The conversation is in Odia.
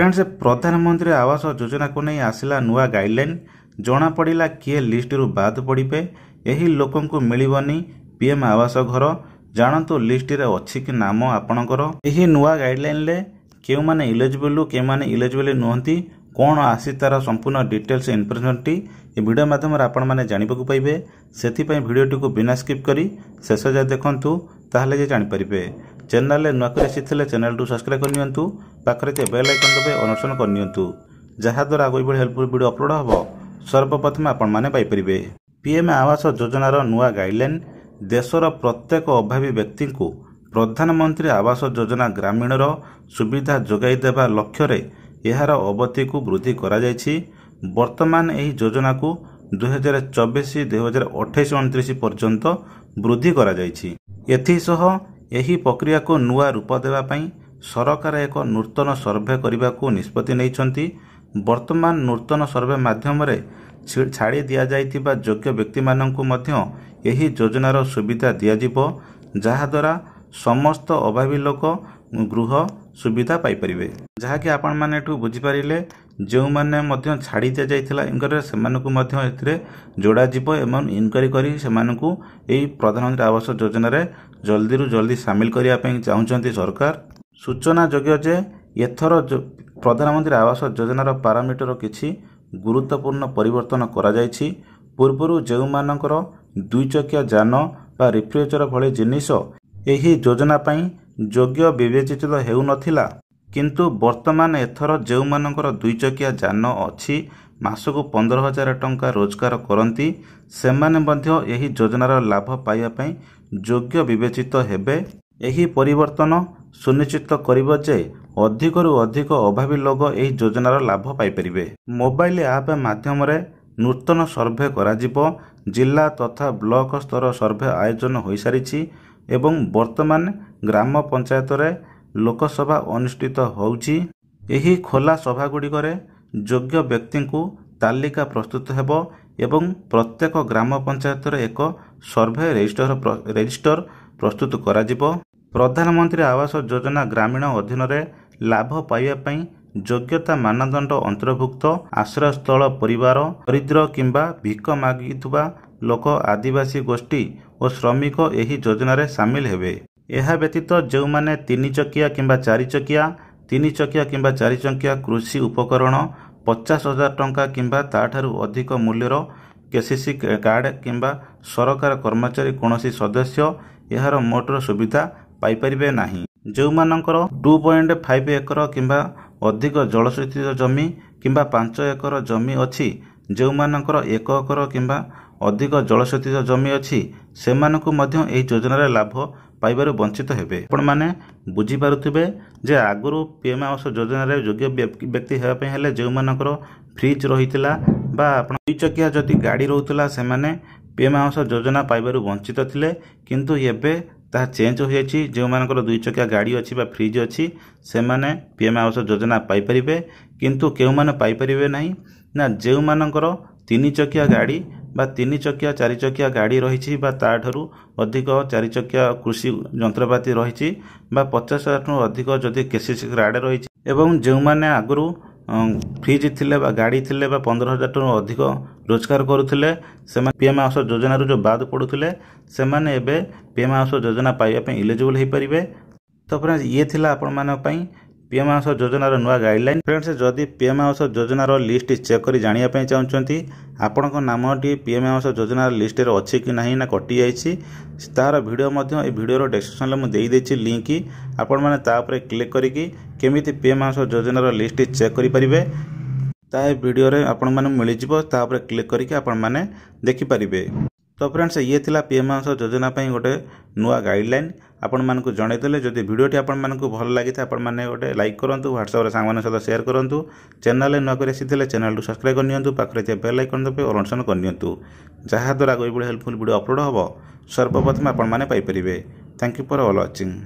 ଫ୍ରେଣ୍ଡସ୍ ପ୍ରଧାନମନ୍ତ୍ରୀ ଆବାସ ଯୋଜନାକୁ ନେଇ ଆସିଲା ନୂଆ ଗାଇଡ଼ଲାଇନ୍ ଜଣାପଡ଼ିଲା କିଏ ଲିଷ୍ଟରୁ ବାଦ୍ ପଡ଼ିବେ ଏହି ଲୋକଙ୍କୁ ମିଳିବନି ପିଏମ୍ ଆବାସ ଘର ଜାଣନ୍ତୁ ଲିଷ୍ଟରେ ଅଛି କି ନାମ ଆପଣଙ୍କର ଏହି ନୂଆ ଗାଇଡ଼ଲାଇନ୍ରେ କେଉଁମାନେ ଇଲିଜିବୁଲ କେଉଁମାନେ ଇଲିଜିବୁଲ ନୁହନ୍ତି କ'ଣ ଆସି ତାର ସମ୍ପୂର୍ଣ୍ଣ ଡିଟେଲ୍ସ ଇନ୍ଫର୍ମେସନ୍ଟି ଏ ଭିଡ଼ିଓ ମାଧ୍ୟମରେ ଆପଣମାନେ ଜାଣିବାକୁ ପାଇବେ ସେଥିପାଇଁ ଭିଡ଼ିଓଟିକୁ ବିନା ସ୍କିପ୍ କରି ଶେଷ ଯାଏ ଦେଖନ୍ତୁ ତାହେଲେ ଯେ ଜାଣିପାରିବେ ଚ୍ୟାନେଲରେ ନୂଆ କରି ଆସିଥିଲେ ଚ୍ୟାନେଲଟିକୁ ସବସ୍କ୍ରାଇବ୍ କରିନିଅନ୍ତୁ ପାଖରେ ଥିବା ବେଲ୍ ଆଇକନ୍ ଦେବେ ଅନୁସରଣ କରିନିଅନ୍ତୁ ଯାହାଦ୍ୱାରା ଆଉ ଏଭଳି ହେଲ୍ପଫୁଲ୍ ଭିଡ଼ିଓ ଅପଲୋଡ଼ ହେବ ସର୍ବପ୍ରଥମେ ଆପଣମାନେ ପାଇପାରିବେ ପିଏମ୍ ଆବାସ ଯୋଜନାର ନୂଆ ଗାଇଡ୍ଲାଇନ୍ ଦେଶର ପ୍ରତ୍ୟେକ ଅଭାବୀ ବ୍ୟକ୍ତିଙ୍କୁ ପ୍ରଧାନମନ୍ତ୍ରୀ ଆବାସ ଯୋଜନା ଗ୍ରାମୀଣର ସୁବିଧା ଯୋଗାଇ ଦେବା ଲକ୍ଷ୍ୟରେ ଏହାର ଅବଧିକୁ ବୃଦ୍ଧି କରାଯାଇଛି ବର୍ତ୍ତମାନ ଏହି ଯୋଜନାକୁ ଦୁଇହଜାର ଚବିଶ ଦୁଇହଜାର ଅଠେଇଶ ଅଣତିରିଶ ପର୍ଯ୍ୟନ୍ତ ବୃଦ୍ଧି କରାଯାଇଛି ଏଥିସହ ଏହି ପ୍ରକ୍ରିୟାକୁ ନୂଆ ରୂପ ଦେବା ପାଇଁ ସରକାର ଏକ ନୂତନ ସର୍ଭେ କରିବାକୁ ନିଷ୍ପତ୍ତି ନେଇଛନ୍ତି ବର୍ତ୍ତମାନ ନୂତନ ସର୍ଭେ ମାଧ୍ୟମରେ ଛାଡ଼ି ଦିଆଯାଇଥିବା ଯୋଗ୍ୟ ବ୍ୟକ୍ତିମାନଙ୍କୁ ମଧ୍ୟ ଏହି ଯୋଜନାର ସୁବିଧା ଦିଆଯିବ ଯାହାଦ୍ୱାରା ସମସ୍ତ ଅଭାବୀ ଲୋକ ଗୃହ ସୁବିଧା ପାଇପାରିବେ ଯାହାକି ଆପଣମାନେ ଏଠୁ ବୁଝିପାରିଲେ ଯେଉଁମାନେ ମଧ୍ୟ ଛାଡ଼ି ଦିଆଯାଇଥିଲା ଇନକ୍ୱାରି ସେମାନଙ୍କୁ ମଧ୍ୟ ଏଥିରେ ଯୋଡ଼ାଯିବ ଏବଂ ଇନକ୍ୱାରୀ କରି ସେମାନଙ୍କୁ ଏହି ପ୍ରଧାନମନ୍ତ୍ରୀ ଆବାସ ଯୋଜନାରେ ଜଲ୍ଦିରୁ ଜଲ୍ଦି ସାମିଲ କରିବା ପାଇଁ ଚାହୁଁଛନ୍ତି ସରକାର ସୂଚନା ଯୋଗ୍ୟ ଯେ ଏଥର ପ୍ରଧାନମନ୍ତ୍ରୀ ଆବାସ ଯୋଜନାର ପାରାମିଟର କିଛି ଗୁରୁତ୍ୱପୂର୍ଣ୍ଣ ପରିବର୍ତ୍ତନ କରାଯାଇଛି ପୂର୍ବରୁ ଯେଉଁମାନଙ୍କର ଦୁଇଚକିଆ ଯାନ ବା ରିଫ୍ରିଜରେଟର ଭଳି ଜିନିଷ ଏହି ଯୋଜନା ପାଇଁ ଯୋଗ୍ୟ ବିବେଚିତ ହେଉନଥିଲା କିନ୍ତୁ ବର୍ତ୍ତମାନ ଏଥର ଯେଉଁମାନଙ୍କର ଦୁଇଚକିଆ ଯାନ ଅଛି ମାସକୁ ପନ୍ଦର ହଜାର ଟଙ୍କା ରୋଜଗାର କରନ୍ତି ସେମାନେ ମଧ୍ୟ ଏହି ଯୋଜନାର ଲାଭ ପାଇବା ପାଇଁ ଯୋଗ୍ୟ ବିବେଚିତ ହେବେ ଏହି ପରିବର୍ତ୍ତନ ସୁନିଶ୍ଚିତ କରିବ ଯେ ଅଧିକରୁ ଅଧିକ ଅଭାବୀ ଲୋକ ଏହି ଯୋଜନାର ଲାଭ ପାଇପାରିବେ ମୋବାଇଲ ଆପ୍ ମାଧ୍ୟମରେ ନୂତନ ସର୍ଭେ କରାଯିବ ଜିଲ୍ଲା ତଥା ବ୍ଲକ ସ୍ତର ସର୍ଭେ ଆୟୋଜନ ହୋଇସାରିଛି ଏବଂ ବର୍ତ୍ତମାନ ଗ୍ରାମ ପଞ୍ଚାୟତରେ ଲୋକସଭା ଅନୁଷ୍ଠିତ ହେଉଛି ଏହି ଖୋଲା ସଭାଗୁଡ଼ିକରେ ଯୋଗ୍ୟ ବ୍ୟକ୍ତିଙ୍କୁ ତାଲିକା ପ୍ରସ୍ତୁତ ହେବ ଏବଂ ପ୍ରତ୍ୟେକ ଗ୍ରାମ ପଞ୍ଚାୟତରେ ଏକ ସର୍ଭେ ରେଜିଷ୍ଟର ରେଜିଷ୍ଟର ପ୍ରସ୍ତୁତ କରାଯିବ ପ୍ରଧାନମନ୍ତ୍ରୀ ଆବାସ ଯୋଜନା ଗ୍ରାମୀଣ ଅଧୀନରେ ଲାଭ ପାଇବା ପାଇଁ ଯୋଗ୍ୟତା ମାନଦଣ୍ଡ ଅନ୍ତର୍ଭୁକ୍ତ ଆଶ୍ରୟସ୍ଥଳ ପରିବାର ଦରିଦ୍ର କିମ୍ବା ଭିକ ମାଗିଥିବା ଲୋକ ଆଦିବାସୀ ଗୋଷ୍ଠୀ ଓ ଶ୍ରମିକ ଏହି ଯୋଜନାରେ ସାମିଲ ହେବେ ଏହା ବ୍ୟତୀତ ଯେଉଁମାନେ ତିନି ଚକିଆ କିମ୍ବା ଚାରି ଚକିଆ ତିନି ଚକିଆ କିମ୍ବା ଚାରି ଚକିଆ କୃଷି ଉପକରଣ ପଚାଶ ହଜାର ଟଙ୍କା କିମ୍ବା ତାଠାରୁ ଅଧିକ ମୂଲ୍ୟର କେସିସି କାର୍ଡ଼ କିମ୍ବା ସରକାର କର୍ମଚାରୀ କୌଣସି ସଦସ୍ୟ ଏହାର ମୋଟର ସୁବିଧା ପାଇପାରିବେ ନାହିଁ ଯେଉଁମାନଙ୍କର ଟୁ ପଏଣ୍ଟ ଫାଇଭ୍ ଏକର କିମ୍ବା ଅଧିକ ଜଳସେଚିତ ଜମି କିମ୍ବା ପାଞ୍ଚ ଏକର ଜମି ଅଛି ଯେଉଁମାନଙ୍କର ଏକ ଏକର କିମ୍ବା ଅଧିକ ଜଳସେଚିତ ଜମି ଅଛି ସେମାନଙ୍କୁ ମଧ୍ୟ ଏହି ଯୋଜନାରେ ଲାଭ ପାଇବାରୁ ବଞ୍ଚିତ ହେବେ ଆପଣମାନେ ବୁଝିପାରୁଥିବେ ଯେ ଆଗରୁ ପି ଏମ୍ ଆବାସ ଯୋଜନାରେ ଯୋଗ୍ୟ ବ୍ୟକ୍ତି ହେବା ପାଇଁ ହେଲେ ଯେଉଁମାନଙ୍କର ଫ୍ରିଜ୍ ରହିଥିଲା ବା ଆପଣ ଦୁଇଚକିଆ ଯଦି ଗାଡ଼ି ରହୁଥିଲା ସେମାନେ ପି ଏମ୍ ଆବାସ ଯୋଜନା ପାଇବାରୁ ବଞ୍ଚିତ ଥିଲେ କିନ୍ତୁ ଏବେ ତାହା ଚେଞ୍ଜ ହୋଇଅଛି ଯେଉଁମାନଙ୍କର ଦୁଇଚକିଆ ଗାଡ଼ି ଅଛି ବା ଫ୍ରିଜ୍ ଅଛି ସେମାନେ ପି ଏମ୍ ଆବାସ ଯୋଜନା ପାଇପାରିବେ କିନ୍ତୁ କେଉଁମାନେ ପାଇପାରିବେ ନାହିଁ ନା ଯେଉଁମାନଙ୍କର ତିନି ଚକିଆ ଗାଡ଼ି ବା ତିନି ଚକିଆ ଚାରି ଚକିଆ ଗାଡ଼ି ରହିଛି ବା ତାଠାରୁ ଅଧିକ ଚାରି ଚକିଆ କୃଷି ଯନ୍ତ୍ରପାତି ରହିଛି ବା ପଚାଶ ହଜାରରୁ ଅଧିକ ଯଦି କେସିସି କାର୍ଡ଼ ରହିଛି ଏବଂ ଯେଉଁମାନେ ଆଗରୁ ଫ୍ରିଜ୍ ଥିଲେ ବା ଗାଡ଼ି ଥିଲେ ବା ପନ୍ଦର ହଜାର ହଜାରରୁ ଅଧିକ ରୋଜଗାର କରୁଥିଲେ ସେମାନେ ପି ଏମ୍ ଆବାସ ଯୋଜନାରୁ ଯେଉଁ ବାଦ ପଡ଼ୁଥିଲେ ସେମାନେ ଏବେ ପି ଏମ୍ ଆବାସ ଯୋଜନା ପାଇବା ପାଇଁ ଇଲିଜିବୁଲ୍ ହୋଇପାରିବେ ତ ଇଏ ଥିଲା ଆପଣମାନଙ୍କ ପାଇଁ ପିଏମ୍ ଆବାସ ଯୋଜନାର ନୂଆ ଗାଇଡ଼ଲାଇନ୍ ଫ୍ରେଣ୍ଡସ୍ ଯଦି ପିଏମ୍ ଆବାସ ଯୋଜନାର ଲିଷ୍ଟ ଚେକ୍ କରି ଜାଣିବା ପାଇଁ ଚାହୁଁଛନ୍ତି ଆପଣଙ୍କ ନାମଟି ପିଏମ୍ ଆବାସ ଯୋଜନାର ଲିଷ୍ଟରେ ଅଛି କି ନାହିଁ ନା କଟିଯାଇଛି ତାହାର ଭିଡ଼ିଓ ମଧ୍ୟ ଏହି ଭିଡ଼ିଓର ଡେସ୍କ୍ରିପ୍ସନ୍ରେ ମୁଁ ଦେଇଦେଇଛି ଲିଙ୍କ୍ ଆପଣମାନେ ତା ଉପରେ କ୍ଲିକ୍ କରିକି କେମିତି ପିଏମ୍ ଆବାସ ଯୋଜନାର ଲିଷ୍ଟ ଚେକ୍ କରିପାରିବେ ତାହା ଏ ଭିଡ଼ିଓରେ ଆପଣମାନଙ୍କୁ ମିଳିଯିବ ତା ଉପରେ କ୍ଲିକ୍ କରିକି ଆପଣମାନେ ଦେଖିପାରିବେ ତ ଫ୍ରେଣ୍ଡସ୍ ଇଏ ଥିଲା ପି ଏମ୍ ଆବାସ ଯୋଜନା ପାଇଁ ଗୋଟେ ନୂଆ ଗାଇଡ଼ଲାଇନ୍ ଆପଣମାନଙ୍କୁ ଜଣାଇଦେଲେ ଯଦି ଭିଡ଼ିଓଟି ଆପଣମାନଙ୍କୁ ଭଲ ଲାଗିଥାଏ ଆପଣମାନେ ଗୋଟେ ଲାଇକ୍ କରନ୍ତୁ ହ୍ୱାଟ୍ସଆପ୍ରେ ସାଙ୍ଗମାନଙ୍କ ସହିତ ସେୟାର କରନ୍ତୁ ଚ୍ୟାନେଲ୍ରେ ନୂଆ କରି ଆସିଥିଲେ ଚ୍ୟାନେଲ୍କୁ ସବସ୍କ୍ରାଇବ୍ କରିନିଅନ୍ତୁ ପାଖରେ ଥିବା ବେଲ୍ ଆଇକନ୍ ଦେବେ ଅନୁସରଣ କରିନିଅନ୍ତୁ ଯାହାଦ୍ୱାରା ଆଗ ଏଭଳି ହେଲ୍ପଫୁଲ୍ ଭିଡ଼ିଓ ଅପଲୋଡ଼ ହେବ ସର୍ବପ୍ରଥମେ ଆପଣମାନେ ପାଇପାରିବେ thank you for all watching